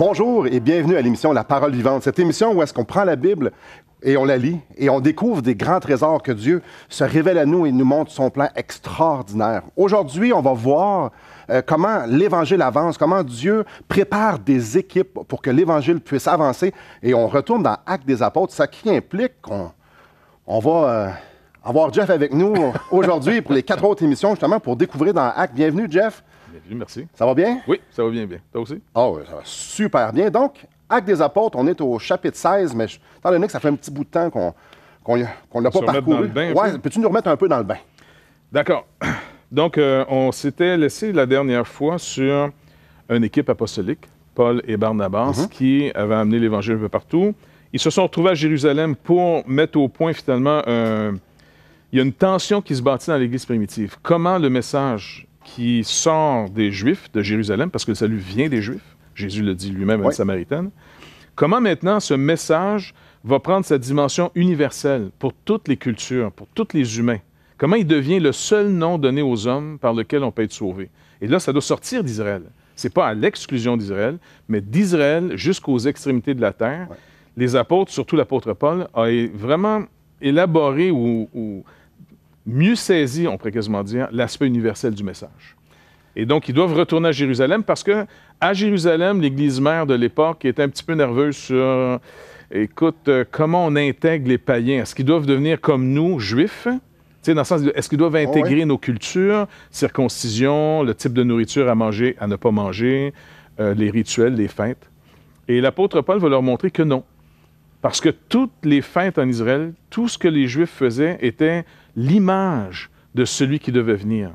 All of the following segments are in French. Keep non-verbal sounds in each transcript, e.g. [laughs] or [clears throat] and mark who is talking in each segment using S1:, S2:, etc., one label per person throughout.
S1: Bonjour et bienvenue à l'émission La Parole vivante. Cette émission où est-ce qu'on prend la Bible et on la lit et on découvre des grands trésors que Dieu se révèle à nous et nous montre son plan extraordinaire. Aujourd'hui, on va voir euh, comment l'Évangile avance, comment Dieu prépare des équipes pour que l'Évangile puisse avancer. Et on retourne dans Actes des Apôtres, ça qui implique qu'on va... Euh, avoir Jeff avec nous [laughs] aujourd'hui pour les quatre autres émissions, justement, pour découvrir dans Actes. Bienvenue, Jeff. Bienvenue, merci. Ça va bien?
S2: Oui, ça va bien, bien. Toi aussi?
S1: Oh, ça va super bien. Donc, Acte des Apôtres, on est au chapitre 16, mais dans le que ça fait un petit bout de temps qu'on ne l'a pas parcouru. Ouais, peux-tu nous remettre un peu dans le bain?
S2: D'accord. Donc, euh, on s'était laissé la dernière fois sur une équipe apostolique, Paul et Barnabas, mhm. qui avaient amené l'Évangile un peu partout. Ils se sont retrouvés à Jérusalem pour mettre au point finalement il y a une tension qui se bâtit dans l'Église primitive. Comment le message qui sort des Juifs de Jérusalem, parce que le salut vient des Juifs. Jésus le dit lui-même à la Samaritaine. Comment maintenant ce message va prendre sa dimension universelle pour toutes les cultures, pour tous les humains? Comment il devient le seul nom donné aux hommes par lequel on peut être sauvé? Et là, ça doit sortir d'Israël. Ce n'est pas à l'exclusion d'Israël, mais d'Israël jusqu'aux extrémités de la terre. Les apôtres, surtout l'apôtre Paul, a vraiment élaboré ou, ou mieux saisi, on pourrait quasiment dire, l'aspect universel du message. Et donc, ils doivent retourner à Jérusalem parce que à Jérusalem, l'Église mère de l'époque est un petit peu nerveuse sur, écoute, euh, comment on intègre les païens Est-ce qu'ils doivent devenir comme nous, juifs sais, dans le sens, est-ce qu'ils doivent oh, intégrer nos cultures, circoncision, le type de nourriture à manger, à ne pas manger, euh, les rituels, les fêtes? Et l'apôtre Paul va leur montrer que non. Parce que toutes les fêtes en Israël, tout ce que les Juifs faisaient était l'image de celui qui devait venir.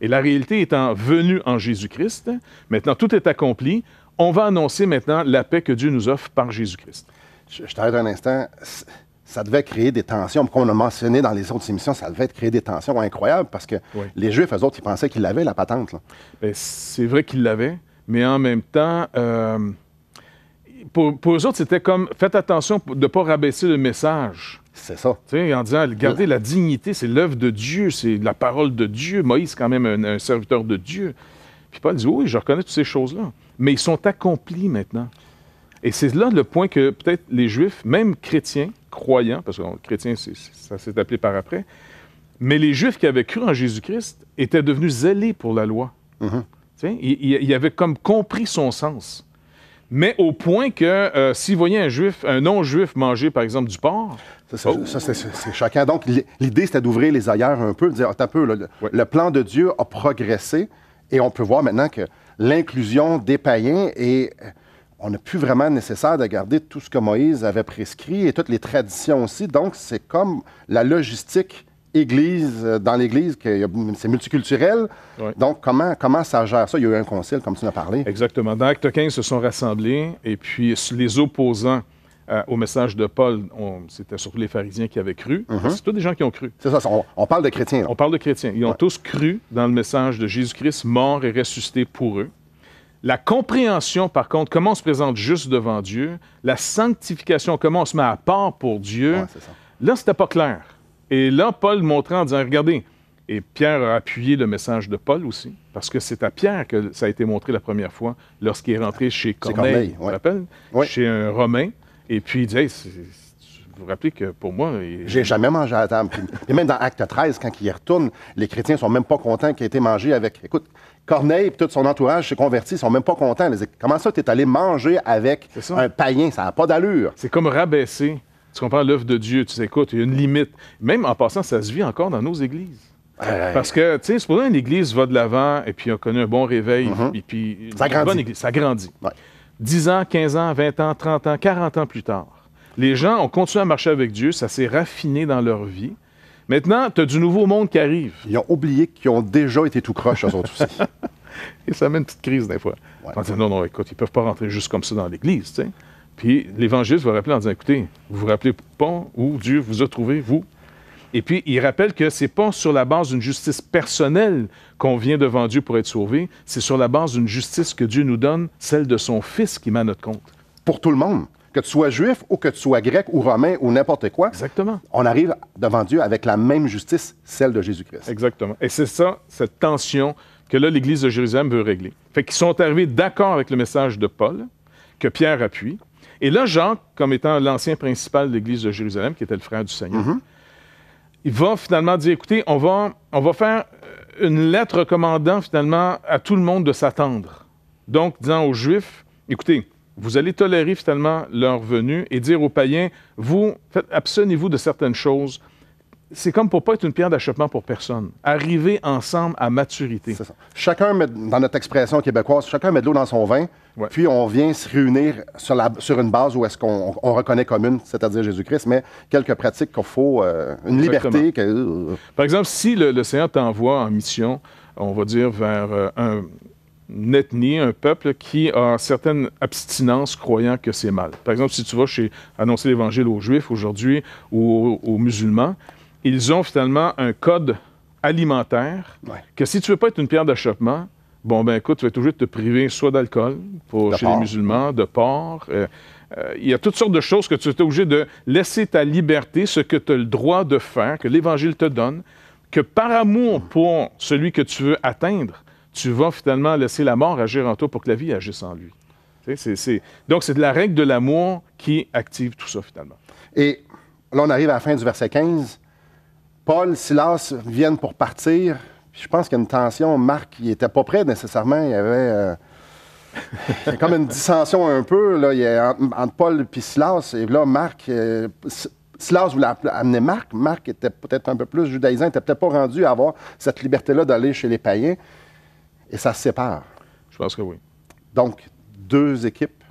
S2: Et la réalité étant venue en Jésus-Christ, maintenant
S1: tout est accompli.
S2: On va annoncer maintenant la paix que Dieu nous offre par Jésus-Christ.
S1: Je, t'arrête un instant. Ça devait créer des tensions. Comme on a mentionné dans les autres émissions, ça devait créer des tensions incroyables parce que les Juifs, eux autres, ils pensaient qu'ils l'avaient, la patente. Ben, c'est vrai qu'ils l'avaient,
S2: mais en même temps, euh, pour, pour eux autres, c'était comme faites attention de ne pas rabaisser le message. C'est ça. Tu en disant, regardez, la dignité, c'est l'œuvre de Dieu, c'est la parole de Dieu. Moïse, quand même, un, serviteur de Dieu. Puis Paul dit, oui, je reconnais toutes ces choses-là, mais ils sont accomplis maintenant. Et c'est là le point que peut-être les Juifs, même chrétiens, croyants, parce que chrétiens, ça s'est appelé par après, mais les Juifs qui avaient cru en Jésus-Christ étaient devenus zélés pour la loi. Mm-hmm. tu ils, ils avaient comme compris son sens mais au point que euh, si voyaient un juif, un non-juif
S1: manger, par exemple, du porc. Ça, c'est chacun. Donc, l'idée, c'était d'ouvrir les ailleurs un peu, de dire, attends un peu, le, plan de Dieu a progressé et on peut voir maintenant que l'inclusion des païens et euh, On n'a plus vraiment nécessaire de garder tout ce que Moïse avait prescrit et toutes les traditions aussi. Donc, c'est comme la logistique église, euh, dans l'église, mm, c'est multiculturel. Donc, comment, comment ça gère ça? Il y a eu un concile, comme tu m'as parlé. Exactement. Dans Acte 15, se sont rassemblés et puis les opposants euh, au message
S2: de Paul, c'était surtout les pharisiens qui avaient cru. Mhm. C'est tous des gens qui ont cru. C'est ça, on, parle de chrétiens. On parle de chrétiens. Ils ont tous cru dans le message de Jésus-Christ mort et ressuscité pour eux. La compréhension, par contre, comment on se présente juste devant Dieu, la sanctification, comment on se met à part pour Dieu, là, c'était pas clair. Et là, Paul montrant, en disant, regardez, et Pierre a appuyé le message de Paul aussi, parce que c'est à Pierre que ça a été montré la première fois lorsqu'il est rentré chez Corneille, Corneille rappelle, chez un Romain. Et puis il dit,
S1: vous vous rappelez que pour moi. J'ai jamais mangé à la table. Et même dans Acte 13, quand il y retourne, les chrétiens sont même pas contents qu'il ait été mangé avec. Écoute, Corneille et tout son entourage s'est converti, ils sont même pas contents. Comment ça, tu es allé manger avec un païen Ça n'a pas d'allure. C'est
S2: comme rabaisser tu comprends l'œuvre de Dieu, tu écoute, il y a une limite. Même en passant, ça se vit encore dans nos églises. Parce que, tu sais, c'est pour ça qu'une église va de l'avant et puis on connaît un bon réveil. Mm-hmm. Et puis, ça grandit. ça grandit. 10 ans, 15 ans, 20 ans, 30 ans, 40 ans plus tard, les gens ont continué à marcher avec Dieu, ça s'est raffiné dans leur vie. Maintenant, tu as du nouveau monde qui arrive. Ils ont oublié qu'ils ont déjà été tout croche, à son souci. et ça met une petite crise des fois. On dit, non, non, écoute, ils ne peuvent pas rentrer juste comme ça dans l'église, tu sais. Puis l'évangéliste va rappeler en disant, écoutez, vous vous rappelez pas où Dieu vous a trouvé, vous. Et puis, il rappelle que ce n'est pas sur la base d'une justice personnelle qu'on vient devant Dieu pour être sauvé, c'est sur la base d'une justice que
S1: Dieu nous donne, celle de son Fils qui met à notre compte. Pour tout le monde, que tu sois juif ou que tu sois grec ou romain ou n'importe quoi. Exactement. On arrive devant Dieu avec la même justice, celle de Jésus-Christ.
S2: Exactement. Et c'est ça, cette tension que là, l'Église de Jérusalem veut régler. Fait qu'ils sont arrivés d'accord avec le message de Paul, que Pierre appuie, et là, Jacques, comme étant l'ancien principal de l'Église de Jérusalem, qui était le frère du Seigneur, mhm. il va finalement dire, écoutez, on va, on va faire euh, une lettre recommandant finalement à tout le monde de s'attendre. Donc, disant aux Juifs, écoutez, vous allez tolérer finalement leur venue et dire aux païens, vous, abstenez-vous de certaines choses c'est comme pour pas être une pierre d'achoppement pour personne.
S1: Arriver ensemble à maturité. ça. Chacun dans notre expression québécoise, chacun met de l'eau dans son vin, puis on vient se réunir sur, la, sur une base où est-ce qu'on on reconnaît commune, c'est-à-dire Jésus-Christ, mais quelques pratiques qu'il faut, euh, une liberté.
S2: Par exemple, si le, Seigneur t'envoie en mission, on va dire vers euh, un, une ethnie, un peuple qui a certaines abstinences croyant que c'est mal. Par exemple, si tu vas chez annoncer l'Évangile aux Juifs aujourd'hui ou aux musulmans, ils ont finalement un code alimentaire que si tu veux pas être une pierre d'achoppement, bon, ben écoute, tu vas toujours te priver soit d'alcool pour chez les musulmans, de porc. Euh, euh, il y a toutes sortes de choses que tu es obligé de laisser ta liberté, ce que tu as le droit de faire, que l'Évangile te donne, que par amour pour celui que tu veux atteindre, tu vas finalement laisser la mort agir en toi pour que la vie agisse en lui. Donc, c'est de la règle de l'amour qui active tout ça, finalement.
S1: Et là, on arrive à la fin du verset 15. Paul, Silas viennent pour partir. Je pense qu'il y a une tension. Marc, il n'était pas prêt nécessairement. Il y avait euh, comme une dissension un peu là, il entre Paul et Silas. Et là, Marc, euh, Silas voulait amener Marc. Marc était peut-être un peu plus judaïsant, n'était peut-être pas rendu à avoir cette liberté-là d'aller chez les païens. Et ça se sépare. Je pense que oui. Donc, deux équipes.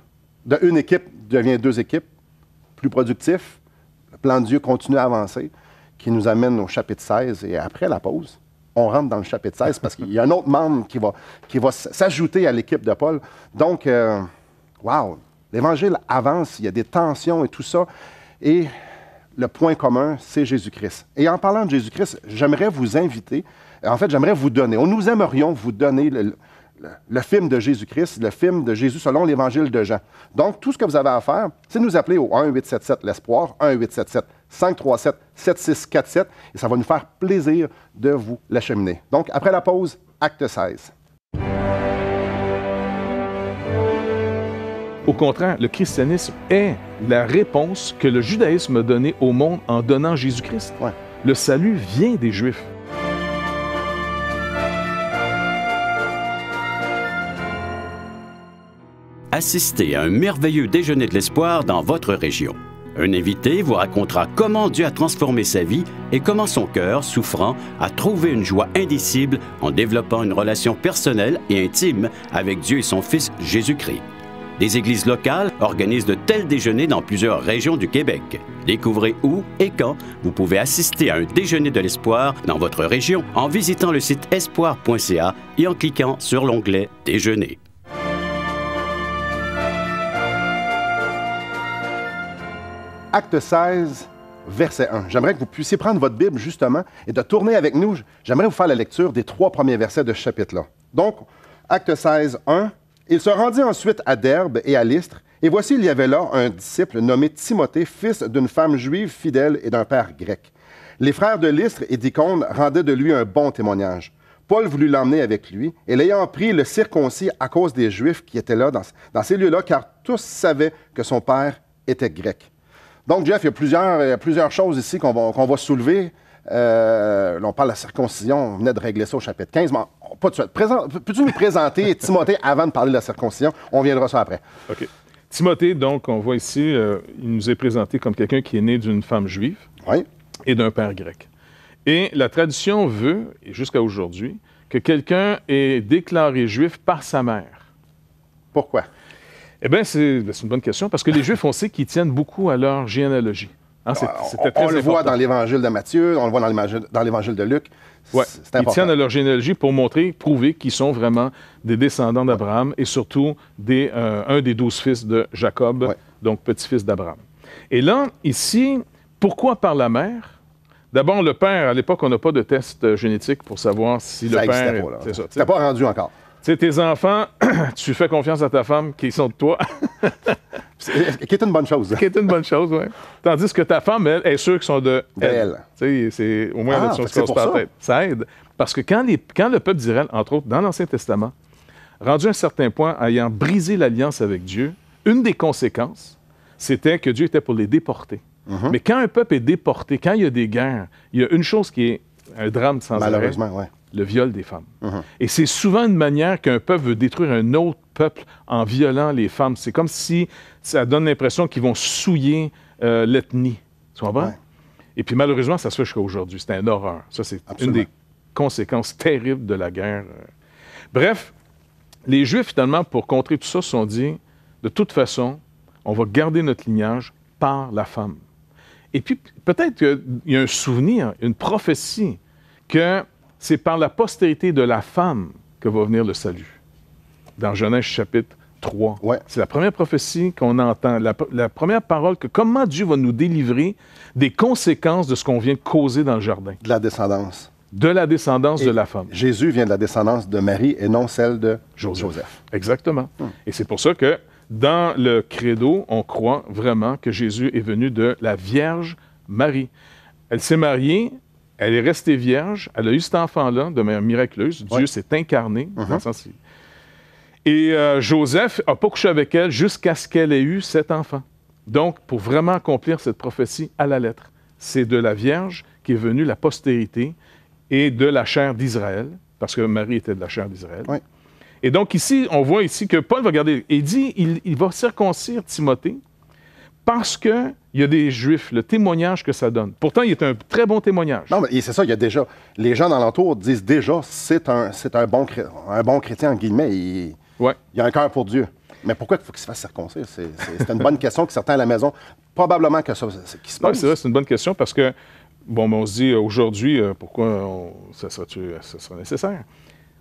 S1: De une équipe devient deux équipes, plus productif. Le plan de Dieu continue à avancer qui nous amène au chapitre 16. Et après la pause, on rentre dans le chapitre 16 parce qu'il y a un autre membre qui va, qui va s'ajouter à l'équipe de Paul. Donc, waouh, wow, l'Évangile avance, il y a des tensions et tout ça. Et le point commun, c'est Jésus-Christ. Et en parlant de Jésus-Christ, j'aimerais vous inviter, en fait, j'aimerais vous donner, oh, nous aimerions vous donner le, film de Jésus-Christ, le film de Jésus selon l'Évangile de Jean. Donc, tout ce que vous avez à faire, c'est nous appeler au 1 lespoir 1 537 7647 et ça va nous faire plaisir de vous l'acheminer. Donc, après la pause, acte 16. Au contraire, le christianisme est la réponse que le
S2: judaïsme a donnée au monde en donnant Jésus-Christ. Le salut vient des Juifs.
S3: Assistez à un merveilleux déjeuner de l'espoir dans votre région. Un invité vous racontera comment Dieu a transformé sa vie et comment son cœur, souffrant, a trouvé une joie indicible en développant une relation personnelle et intime avec Dieu et son Fils Jésus-Christ. Des églises locales organisent de tels déjeuners dans plusieurs régions du Québec. Découvrez où et quand vous pouvez assister à un déjeuner de l'espoir dans votre région en visitant le site espoir.ca et en cliquant sur l'onglet Déjeuner.
S1: Acte 16, verset 1. J'aimerais que vous puissiez prendre votre Bible justement et de tourner avec nous. J'aimerais vous faire la lecture des trois premiers versets de ce chapitre-là. Donc, Acte 16, 1. Il se rendit ensuite à Derbe et à Lystre, et voici, il y avait là un disciple nommé Timothée, fils d'une femme juive fidèle et d'un père grec. Les frères de Lystre et d'Icône rendaient de lui un bon témoignage. Paul voulut l'emmener avec lui, et l'ayant pris, le circoncis à cause des Juifs qui étaient là dans ces lieux-là, car tous savaient que son père était grec. Donc, Jeff, il y a plusieurs, choses ici qu'on va, soulever. Euh, on parle de la circoncision, on venait de régler ça au chapitre 15, mais pas de suite. peux-tu nous présenter [laughs] Timothée avant de parler de la circoncision? On viendra ça après.
S2: OK. Timothée, donc, on voit ici, euh, il nous est présenté comme quelqu'un qui est né d'une femme juive et d'un père grec. Et la tradition veut, jusqu'à aujourd'hui, que quelqu'un est déclaré juif par sa mère. Pourquoi? Eh bien, ben, c'est une bonne question parce que les Juifs, on sait qu'ils tiennent beaucoup à leur généalogie.
S1: Hein, ah, on, le voit dans l'évangile de Matthieu, on le voit dans l'évangile de Luc. Ouais. Ils tiennent à
S2: leur généalogie pour montrer, prouver qu'ils sont vraiment des descendants d'Abraham et surtout euh, un des douze fils de Jacob, donc petit-fils d'Abraham. Et là, ici, pourquoi par la mère? D'abord, le père, à l'époque, on n'a pas de test euh, génétique pour savoir si le père. Pas, là. ça, C'était pas rendu encore. Tu sais, tes enfants, [clears throat] tu fais confiance à ta femme qui sont de toi. [laughs] Euh, qui est une bonne chose. Qui est une bonne chose, oui. Tandis que ta femme, elle, est sûre qu'ils sont de elle. Tu sais, au moins, chose ah, elle se ta tête. Ça aide. Parce que quand, les, quand le peuple d'Israël, entre autres, dans l'Ancien Testament, rendu un certain point, ayant brisé l'alliance avec Dieu, une des conséquences, c'était que Dieu était pour les déporter. Mhm. Mais quand un peuple est déporté, quand il y a des guerres, il y a une chose qui est un drame sans Malheureusement, oui le viol des femmes. Et c'est souvent une manière qu'un peuple veut détruire un autre peuple en violant les femmes. C'est comme si ça donne l'impression qu'ils vont souiller euh, l'ethnie. Tu comprends? Et puis malheureusement, ça se fait jusqu'à aujourd'hui. C'est un horreur. Ça, c'est une des conséquences terribles de la guerre. Euh. Bref, les Juifs, finalement, pour contrer tout ça, se sont dit, de toute façon, on va garder notre lignage par la femme. Et puis, peut-être qu'il y a un souvenir, une prophétie, que c'est par la postérité de la femme que va venir le salut. Dans Genèse chapitre 3. Ouais. C'est la première prophétie qu'on entend, la, première parole que comment Dieu va nous délivrer des conséquences de ce qu'on vient causer dans le jardin. De la descendance. De la
S1: descendance de la femme. Jésus vient de la descendance de Marie et non celle de Joseph. Exactement.
S2: Hmm. Et c'est pour ça que dans le credo, on croit vraiment que Jésus est venu de la Vierge Marie. Elle s'est mariée elle est restée vierge. Elle a eu cet enfant-là de manière miraculeuse. Dieu s'est incarné. Uh-huh. Et euh, Joseph n'a pas couché avec elle jusqu'à ce qu'elle ait eu cet enfant. Donc, pour vraiment accomplir cette prophétie à la lettre, c'est de la Vierge qui est venue la postérité et de la chair d'Israël, parce que Marie était de la chair d'Israël. Et donc ici, on voit ici que Paul va regarder, et dit, il, va circoncire Timothée, parce qu'il y a des
S1: Juifs, le témoignage que ça donne. Pourtant, il est un très bon témoignage. Non, mais c'est ça, il y a déjà. Les gens dans l'entour disent déjà c'est un, c'est un, bon, un bon chrétien, en guillemets. Il, ouais. a un cœur pour Dieu. Mais pourquoi il faut qu'il se fasse circoncire? C'est, une bonne [laughs] question que certains à la maison, probablement que ça, qui se passe c'est vrai,
S2: c'est une bonne question parce que, bon, on se dit euh, aujourd'hui, euh, pourquoi ça, sera, nécessaire?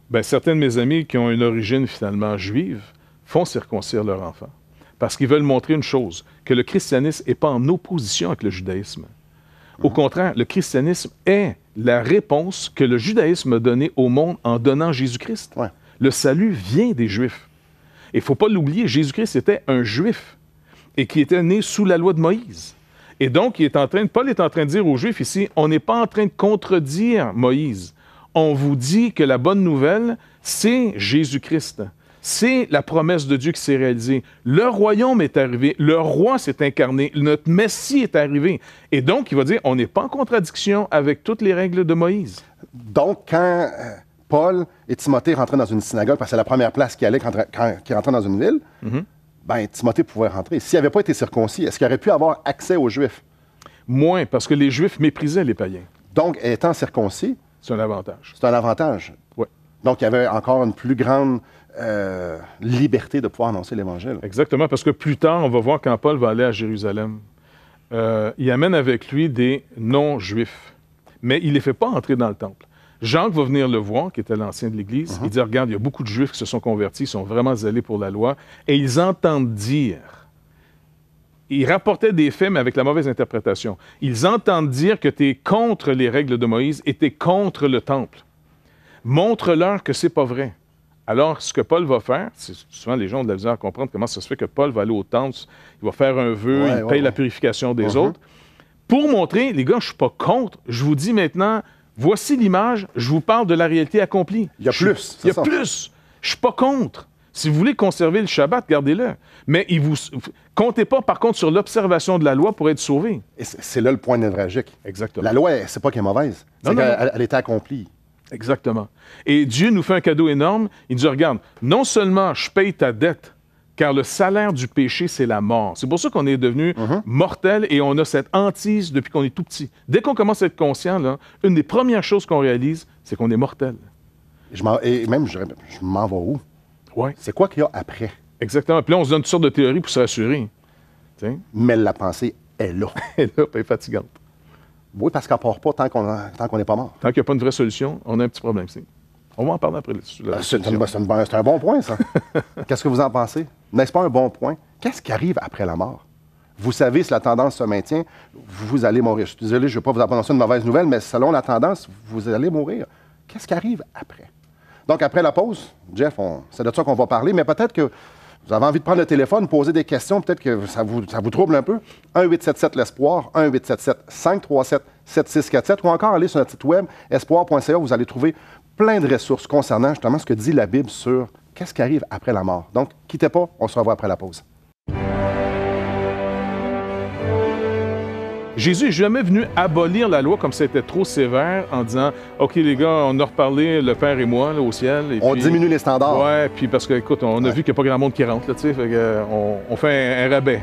S2: Bien, certains de mes amis qui ont une origine finalement juive font circoncire leur enfant parce qu'ils veulent montrer une chose, que le christianisme n'est pas en opposition avec le judaïsme. Au mhm. contraire, le christianisme est la réponse que le judaïsme a donnée au monde en donnant Jésus-Christ. Le salut vient des Juifs. Et il ne faut pas l'oublier, Jésus-Christ était un Juif et qui était né sous la loi de Moïse. Et donc, il est en train, Paul est en train de dire aux Juifs ici, on n'est pas en train de contredire Moïse. On vous dit que la bonne nouvelle, c'est Jésus-Christ c'est la promesse de Dieu qui s'est réalisée. Le royaume est arrivé, le roi s'est incarné, notre Messie est
S1: arrivé. Et donc, il va dire, on n'est pas en contradiction avec toutes les règles de Moïse. Donc, quand euh, Paul et Timothée rentraient dans une synagogue, parce que c'est la première place qu'il allait quand, quand dans une ville, mhm. ben, Timothée pouvait rentrer. S'il n'avait pas été circoncis, est-ce qu'il aurait pu avoir accès aux Juifs? Moins, parce que les Juifs méprisaient les païens. Donc, étant circoncis... C'est un avantage. C'est un avantage. Oui. Donc, il y avait encore une plus grande euh, liberté de pouvoir annoncer l'Évangile.
S2: Exactement, parce que plus tard, on va voir quand Paul va aller à Jérusalem, euh, il amène avec lui des non-juifs, mais il ne les fait pas entrer dans le temple. Jean va venir le voir, qui était l'ancien de l'Église. Uh-huh. Il dit, regarde, il y a beaucoup de juifs qui se sont convertis, ils sont vraiment zélés pour la loi, et ils entendent dire, ils rapportaient des faits, mais avec la mauvaise interprétation, ils entendent dire que tu es contre les règles de Moïse et tu es contre le temple. Montre-leur que c'est pas vrai. Alors, ce que Paul va faire, souvent les gens ont de la misère à comprendre comment ça se fait que Paul va aller au temple, il va faire un vœu, il paye la purification des uh-huh. autres. Pour montrer, les gars, je ne suis pas contre, je vous dis maintenant, voici l'image, je vous parle de la réalité accomplie. Il y a plus. Il y a plus. Je ne suis pas contre. Si vous voulez conserver le Shabbat, gardez-le. Mais il vous comptez pas, par contre, sur l'observation de la loi pour être sauvé.
S1: C'est là le point névralgique. Exactement. La loi, c'est pas qu'elle est mauvaise. elle, est accomplie. Exactement.
S2: Et Dieu nous fait un cadeau énorme. Il dit, regarde, non seulement je paye ta dette, car le salaire du péché, c'est la mort. C'est pour ça qu'on est devenu uh-huh. mortel et on a cette hantise depuis qu'on est tout petit. Dès qu'on commence à être conscient, là, une des premières choses qu'on réalise, c'est
S1: qu'on est mortel. Je et même, je, m'en vais où? Ouais. C'est quoi qu'il y
S2: a après? Exactement. Puis là, on se donne toutes sortes de théories pour se rassurer. Mais la pensée est [laughs] elle est là, elle est fatigante. Oui, parce qu'on ne part pas tant qu'on n'est pas mort. Tant qu'il n'y a pas une vraie solution, on a
S1: un petit problème ici. On va en parler après. Euh, c'est un bon point, ça. [laughs] Qu'est-ce que vous en pensez? N'est-ce pas un bon point? Qu'est-ce qui arrive après la mort? Vous savez, si la tendance se maintient, vous allez mourir. Je suis désolé, je ne vais pas vous annoncer une mauvaise nouvelle, mais selon la tendance, vous allez mourir. Qu'est-ce qui arrive après? Donc, après la pause, Jeff, c'est de ça qu'on va parler, mais peut-être que vous avez envie de prendre le téléphone, poser des questions, peut-être que ça vous, trouble un peu. 1-877 l'Espoir, 1-877-537-7647 ou encore aller sur notre site web espoir.ca. Vous allez trouver plein de ressources concernant justement ce que dit la Bible sur qu'est-ce qui arrive après la mort. Donc, quittez pas, on se revoit après la pause.
S2: Jésus n'est jamais venu abolir la loi comme c'était trop sévère en disant OK, les gars, on a reparlé, le Père et moi, au ciel. on diminue les standards. Oui, puis parce que, écoute, on a vu qu'il n'y a pas grand monde qui rentre, là, tu on, fait un rabais.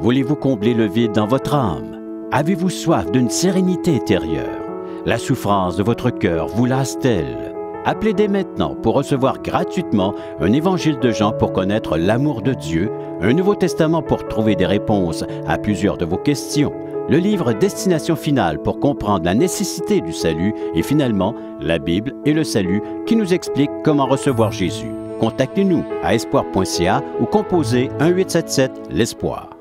S3: Voulez-vous combler le vide dans votre âme? Avez-vous soif d'une sérénité intérieure? La souffrance de votre cœur vous lasse-t-elle? Appelez dès maintenant pour recevoir gratuitement un évangile de Jean pour connaître l'amour de Dieu, un Nouveau Testament pour trouver des réponses à plusieurs de vos questions, le livre Destination finale pour comprendre la nécessité du salut et finalement la Bible et le salut qui nous explique comment recevoir Jésus. Contactez-nous à espoir.ca ou composez 1877 l'espoir.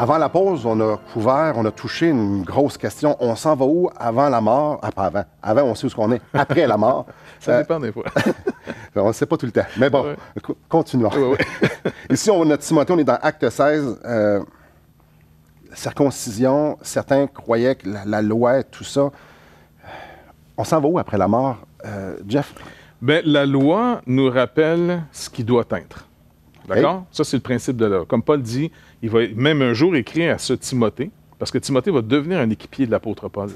S3: Avant la pause, on a
S1: couvert, on a touché une grosse question. On s'en va où avant la mort? Ah, pas avant. Avant, on sait où qu'on est. Après la mort. [laughs] Ça dépend euh, des fois. [laughs] Ben, on ne sait pas tout le temps. Mais bon, continuons. [laughs] Ici, on a Timothée, on est dans Acte 16. Euh, circoncision, certains croyaient que la, loi loi, tout ça. On s'en va où après la mort, euh, Jeff?
S2: Bien, la loi nous rappelle ce qui doit être. D'accord? Ça, c'est le principe de l'œuvre. Comme Paul dit, il va même un jour écrire à ce Timothée, parce que Timothée va devenir un équipier de l'apôtre Paul.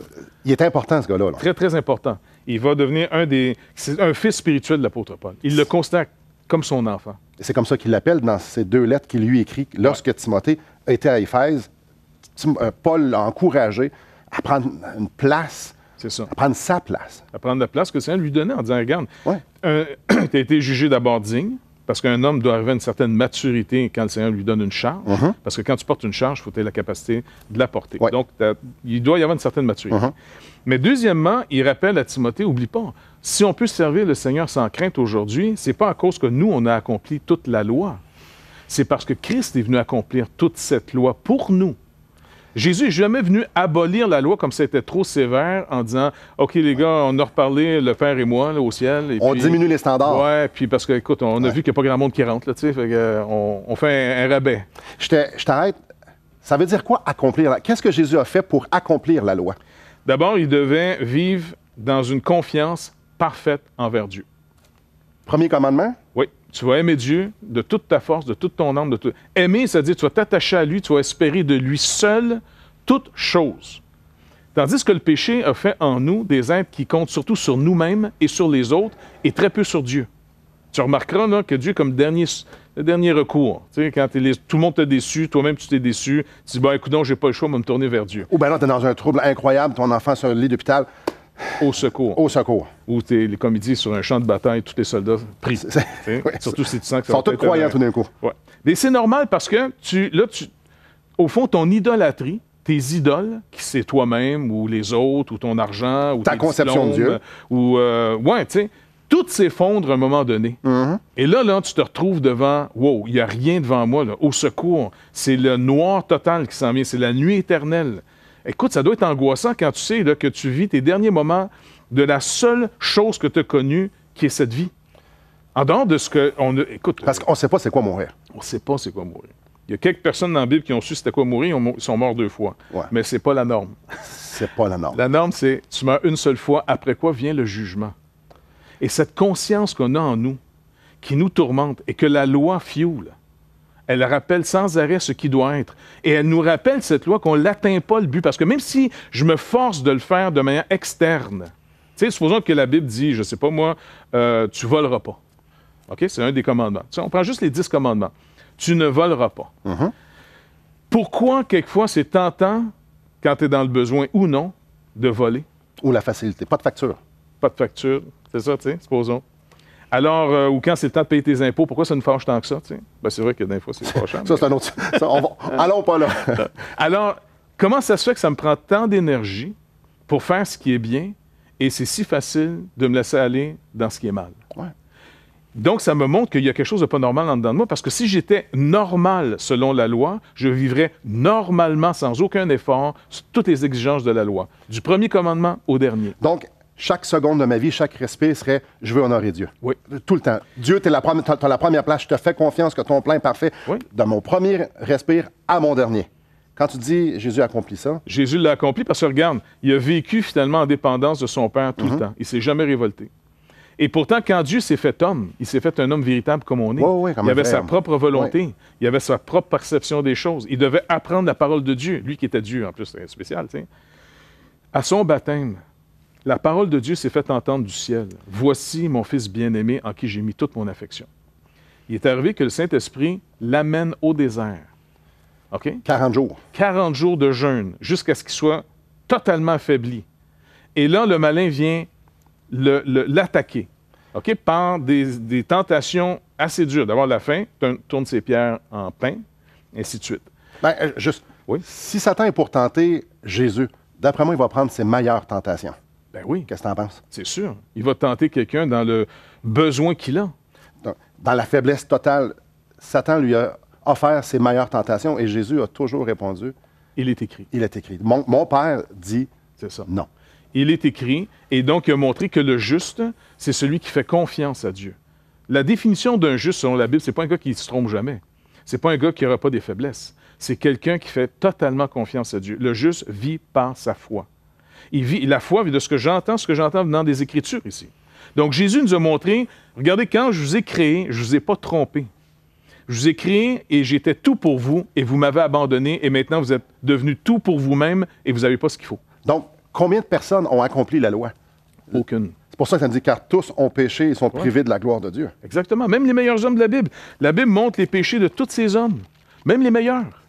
S1: Il est important, ce gars-là.
S2: Très, très important. Il va devenir un des. C'est un fils spirituel de l'apôtre Paul. Il le considère comme son enfant.
S1: C'est comme ça qu'il l'appelle dans ces deux lettres qu'il lui écrit. Lorsque Timothée était à Éphèse, euh, Paul l'a encouragé à prendre une place. À prendre sa place.
S2: À prendre la place que le Seigneur lui donnait en disant Regarde, tu [clears throat] as été jugé d'abord digne parce qu'un homme doit arriver une certaine maturité quand le Seigneur lui donne une charge. Uh-huh. Parce que quand tu portes une charge, il faut que tu aies la capacité de la porter. Donc, il doit y avoir une certaine maturité. Uh-huh. Mais deuxièmement, il rappelle à Timothée, oublie pas, si on peut servir le Seigneur sans crainte aujourd'hui, c'est pas à cause que nous, on a accompli toute la loi. C'est parce que Christ est venu accomplir toute cette loi pour nous. Jésus n'est jamais venu abolir la loi comme c'était trop sévère en disant OK, les gars, on a reparlé, le Père et moi, au ciel. on diminue les standards. Oui, puis parce que, écoute, on a vu qu'il n'y a pas grand monde qui rentre, là, tu sais, euh, on, fait un, rabais.
S1: Je t'arrête. Ça veut dire quoi accomplir la Qu'est-ce que Jésus a fait pour accomplir la loi?
S2: D'abord, il devait vivre dans une confiance parfaite envers Dieu. Premier commandement? Tu vas aimer Dieu de toute ta force, de toute ton âme, de tout. Aimer, ça à dire tu vas t'attacher à lui, tu vas espérer de lui seul toute chose. Tandis que le péché a fait en nous des êtres qui comptent surtout sur nous-mêmes et sur les autres et très peu sur Dieu. Tu remarqueras que Dieu, comme dernier, le dernier recours, tu quand tout le monde t'a déçu, toi-même tu t'es déçu, tu dis, ben, écoute, non, j'ai pas le choix, je me tourner vers Dieu.
S1: Ou bien là, tu es dans un trouble incroyable, ton enfant sur le lit d'hôpital, au secours. Au secours.
S2: Ou les comédies sur un champ de bataille, tous les soldats pris. Surtout si tu sens que Ils sont tous croyants tout d'un coup. Ouais. Mais c'est normal parce que tu, là, tu, au fond, ton idolâtrie, tes idoles, qui c'est toi-même ou les autres ou ton argent ou ta conception de Dieu, euh, ou euh, ouais, tu sais, tout s'effondre à un moment donné. Mm-hmm. Et là, là, tu te retrouves devant, wow, il n'y a rien devant moi, là. au secours, c'est le noir total qui s'en vient, c'est la nuit éternelle. Écoute, ça doit être angoissant quand tu sais que tu vis tes derniers moments de la seule chose que tu as connue, qui est cette vie. En dehors de ce que on écoute. Parce qu'on ne sait pas c'est quoi mourir. On ne sait pas c'est quoi mourir. Il y a quelques personnes dans la Bible qui ont su c'était quoi mourir, ils sont morts deux fois. Mais Mais c'est pas la norme. [laughs] C'est pas la norme. La norme, c'est tu meurs une seule fois, après quoi vient le jugement. Et cette conscience qu'on a en nous, qui nous tourmente et que la loi fioule, elle rappelle sans arrêt ce qui doit être. Et elle nous rappelle, cette loi, qu'on n'atteint pas le but. Parce que même si je me force de le faire de manière externe, tu sais, supposons que la Bible dit, je ne sais pas moi, Tu euh, tu voleras pas. OK? C'est un des commandements. on prend juste les dix commandements. Tu ne voleras pas. Mm-hmm. Pourquoi, quelquefois, c'est tentant, quand tu es dans le besoin ou non, de voler? Ou la facilité. Pas de facture. Pas de facture. C'est ça, tu sais, supposons. Alors, euh, ou quand c'est le temps de payer tes impôts, pourquoi ça nous fâche tant que ça? Ben, c'est vrai que des fois, c'est [laughs] fâchant. ça, c'est un autre. [laughs] Allons pas là. Euh, alors, comment ça se fait que ça me prend tant d'énergie pour faire ce qui est bien et c'est si facile de me laisser aller dans ce qui est mal? Ouais. Donc, ça me montre qu'il y a quelque chose de pas normal en dedans de moi, parce que si j'étais normal selon la loi, je vivrais normalement, sans aucun
S1: effort, toutes les exigences de la loi, du premier commandement au dernier. Donc, chaque seconde de ma vie, chaque respect serait je veux honorer Dieu. Oui. Tout le temps. Dieu, tu as, la première place, je te fais confiance que ton plein est parfait. Oui. De mon premier respire à mon dernier. Quand tu dis Jésus accomplit ça.
S2: Jésus l'a accompli parce que regarde, il a vécu finalement en dépendance de son Père tout le mm-hmm. temps. Il s'est jamais révolté. Et pourtant, quand Dieu s'est fait homme, il s'est fait un homme véritable comme on est. il avait sa propre volonté, il avait sa propre perception des choses. Il devait apprendre la parole de Dieu, lui qui était Dieu en plus, c'est spécial. À son baptême, la parole de Dieu s'est faite entendre du ciel. Voici mon Fils bien-aimé en qui j'ai mis toute mon affection. Il est arrivé que le Saint-Esprit l'amène au désert. OK? 40 jours. 40 jours de jeûne jusqu'à ce qu'il soit totalement affaibli. Et là, le malin vient l'attaquer. OK? Par des, tentations assez dures. D'abord, la faim,
S1: tourne ses pierres en pain, ainsi de suite. Ben, euh, juste, oui? si Satan est pour tenter Jésus, d'après moi, il va prendre ses meilleures tentations. Ben oui. Qu'est-ce que tu en penses? C'est sûr. Il va tenter quelqu'un dans le besoin qu'il a. Dans, la faiblesse totale, Satan lui a offert ses meilleures tentations et Jésus a toujours répondu. Il est écrit. Il est écrit. Mon, père dit C'est ça. non.
S2: Il est écrit et donc il a montré que le juste, c'est celui qui fait confiance à Dieu. La définition d'un juste selon la Bible, c'est pas un gars qui se trompe jamais. C'est pas un gars qui n'aura pas des faiblesses. C'est quelqu'un qui fait totalement confiance à Dieu. Le juste vit par sa foi. Il vit, la foi vit de ce que j'entends, ce que j'entends dans des Écritures ici. Donc Jésus nous a montré, regardez, quand je vous ai créé, je ne vous ai pas trompé. Je vous ai créé et j'étais tout pour vous et vous m'avez abandonné et maintenant vous êtes devenu tout pour
S1: vous-même et vous n'avez pas ce qu'il faut. Donc, combien de personnes ont accompli la loi? Aucune. C'est pour ça que ça dit car tous ont péché et sont privés de la gloire de Dieu. Exactement. Même les meilleurs hommes de la Bible. La Bible
S2: montre les péchés de tous ces hommes, même les meilleurs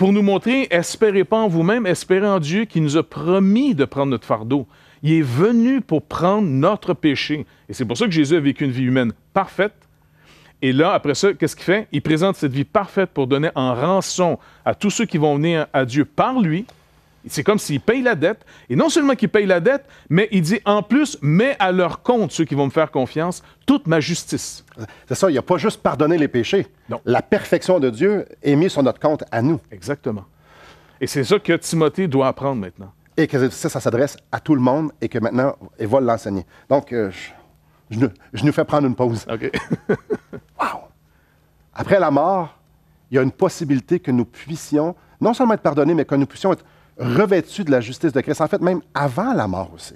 S2: pour nous montrer, espérez pas en vous-même, espérez en Dieu qui nous a promis de prendre notre fardeau. Il est venu pour prendre notre péché. Et c'est pour ça que Jésus a vécu une vie humaine parfaite. Et là, après ça, qu'est-ce qu'il fait? Il présente cette vie parfaite pour donner en rançon à tous ceux qui vont venir à Dieu par lui. C'est comme s'ils paye la dette. Et non seulement qu'ils paye la dette, mais il dit en plus, mets à leur
S1: compte, ceux qui vont me faire confiance, toute ma justice. C'est ça, il n'y a pas juste pardonner les péchés. Non. La perfection de Dieu est mise sur notre compte à nous. Exactement. Et c'est ça que Timothée doit apprendre maintenant. Et que ça, ça s'adresse à tout le monde et que maintenant, il va l'enseigner. Donc, euh, je, nous fais prendre une pause. OK. [laughs] wow! Après la mort, il y a une possibilité que nous puissions non seulement être pardonnés, mais que nous puissions être revêtu de la justice de Christ, en fait, même avant la mort aussi.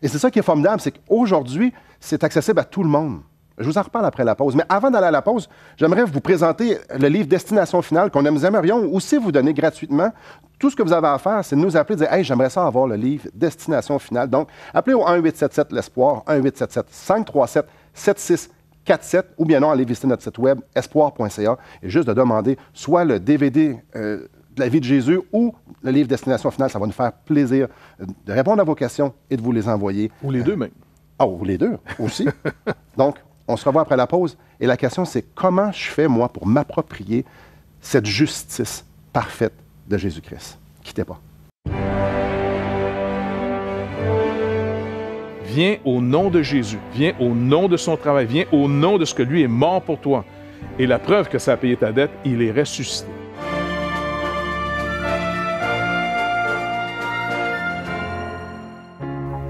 S1: Et c'est ça qui est formidable, c'est qu'aujourd'hui, c'est accessible à tout le monde. Je vous en reparle après la pause. Mais avant d'aller à la pause, j'aimerais vous présenter le livre Destination finale qu'on nous aimerions aussi vous donner gratuitement. Tout ce que vous avez à faire, c'est de nous appeler et dire Hey, j'aimerais ça avoir le livre Destination finale. Donc, appelez au 1877 l'Espoir, 1877 537 7647 ou bien non, allez visiter notre site web espoir.ca et juste de demander soit le DVD de la vie de Jésus ou le livre Destination finale. Ça va nous faire plaisir de répondre à vos questions et de vous les envoyer. Ou les deux euh, même. Ah, ou les deux aussi. [laughs] Donc, on se revoit après la pause. Et la question, c'est comment je fais, moi, pour m'approprier cette justice parfaite de Jésus-Christ? Quittez pas.
S2: Viens au nom de Jésus, viens au nom de son travail, viens au nom de ce que lui est mort pour toi. Et la preuve que ça a payé ta dette, il est ressuscité.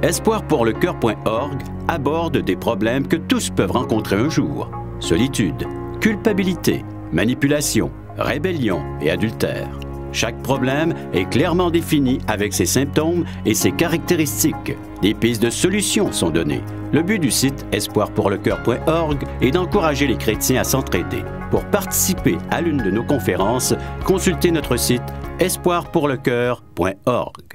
S3: espoirpourlecoeur.org aborde des problèmes que tous peuvent rencontrer un jour. Solitude, culpabilité, manipulation, rébellion et adultère. Chaque problème est clairement défini avec ses symptômes et ses caractéristiques. Des pistes de solutions sont données. Le but du site espoirpourlecoeur.org est d'encourager les chrétiens à s'entraider. Pour participer à l'une de nos conférences, consultez notre site espoirpourlecoeur.org.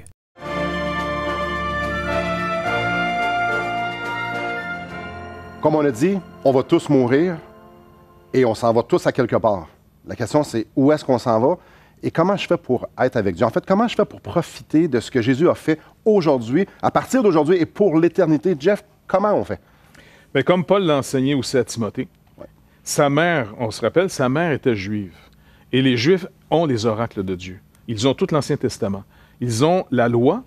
S1: Comme on a dit, on va tous mourir et on s'en va tous à quelque part. La question, c'est où est-ce qu'on s'en va et comment je fais pour être avec Dieu? En fait, comment je fais pour profiter de ce que Jésus a fait aujourd'hui, à partir d'aujourd'hui et pour l'éternité? Jeff, comment on fait? Mais comme Paul l'a enseigné aussi à Timothée, sa mère,
S2: on se rappelle, sa mère était juive. Et les Juifs ont les oracles de Dieu. Ils ont tout l'Ancien Testament. Ils ont la loi,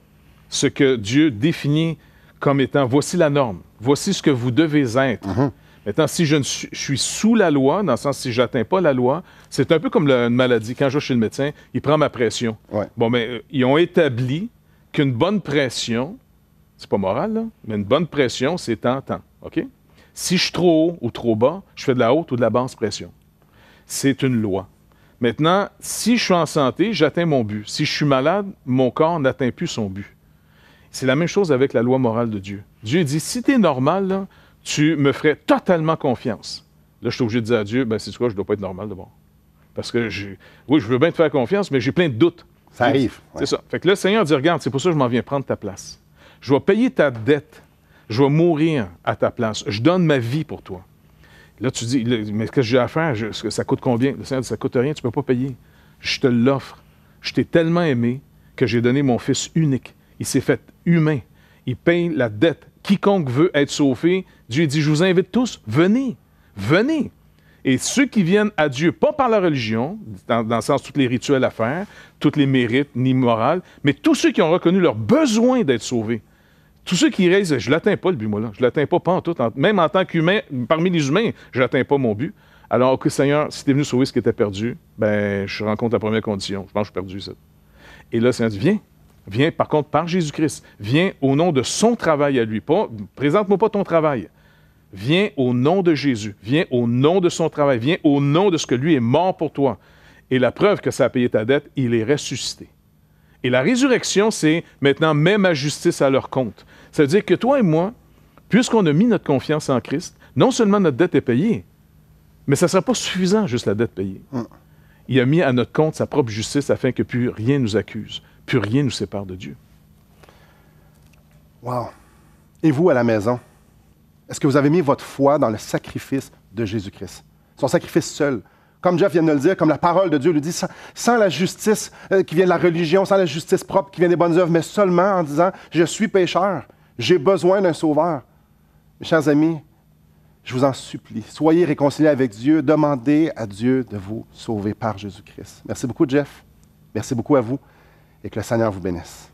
S2: ce que Dieu définit comme étant voici la norme voici ce que vous devez être. Mhm. Maintenant, si je, ne suis, sous la loi, dans le sens si je n'atteins pas la loi, c'est un peu comme une maladie. Quand je vais chez le médecin, il prend ma pression. Bon, mais euh, ils ont établi qu'une bonne pression, c'est pas moral, mais une bonne pression, c'est tant, tant. OK? Si je suis trop haut ou trop bas, je fais de la haute ou de la basse pression. C'est une loi. Maintenant, si je suis en santé, j'atteins mon but. Si je suis malade, mon corps n'atteint plus son but. C'est la même chose avec la loi morale de Dieu. Dieu dit, si tu es normal, tu me ferais totalement confiance. Là, je suis obligé de dire à Dieu, ben, c'est quoi, je ne dois pas être normal d'abord. Parce que, oui, je veux bien te faire confiance, mais j'ai plein de doutes. Ça arrive. C'est ça. Fait que le Seigneur dit, regarde, c'est pour ça que je m'en viens prendre ta place. Je vais payer ta dette. Je vais mourir à ta place. Je donne ma vie pour toi. Là, tu dis, mais qu'est-ce que j'ai à faire? ça coûte combien? Le Seigneur dit, ça ne coûte rien, tu ne peux pas payer. Je te l'offre. Je t'ai tellement aimé que j'ai donné mon Fils unique. Il s'est fait humain. Il paye la dette quiconque veut être sauvé, Dieu dit, je vous invite tous, venez, venez. Et ceux qui viennent à Dieu, pas par la religion, dans, le sens de tous les rituels à faire, tous les mérites, ni morale, mais tous ceux qui ont reconnu leur besoin d'être sauvés. Tous ceux qui réalisent, je l'atteins pas le but, moi, là. Je l'atteins pas, pas en tout. même en tant qu'humain, parmi les humains, je n'atteins pas mon but. Alors, OK, Seigneur, si tu es venu sauver ce qui était perdu, ben, je rencontre la première condition. Je pense que je suis perdu, ça. Et là, Seigneur dit, viens, Viens, par contre, par Jésus-Christ. Viens au nom de son travail à lui. présente-moi pas ton travail. Viens au nom de Jésus. Viens au nom de son travail. Viens au nom de ce que lui est mort pour toi. Et la preuve que ça a payé ta dette, il est ressuscité. Et la résurrection, c'est maintenant même à justice à leur compte. cest à dire que toi et moi, puisqu'on a mis notre confiance en Christ, non seulement notre dette est payée, mais ça ne sera pas suffisant juste la dette payée. Hum. Il a mis à notre compte sa propre justice afin que plus rien nous accuse.
S1: Plus rien nous sépare de Dieu. Wow. Et vous à la maison, est-ce que vous avez mis votre foi dans le sacrifice de Jésus-Christ? Son sacrifice seul. Comme Jeff vient de le dire, comme la parole de Dieu lui dit, sans, la justice euh, qui vient de la religion, sans la justice propre qui vient des bonnes œuvres, mais seulement en disant Je suis pécheur, j'ai besoin d'un sauveur. Mes chers amis, je vous en supplie, soyez réconciliés avec Dieu, demandez à Dieu de vous sauver par Jésus-Christ. Merci beaucoup, Jeff. Merci beaucoup à vous et que le Seigneur vous bénisse.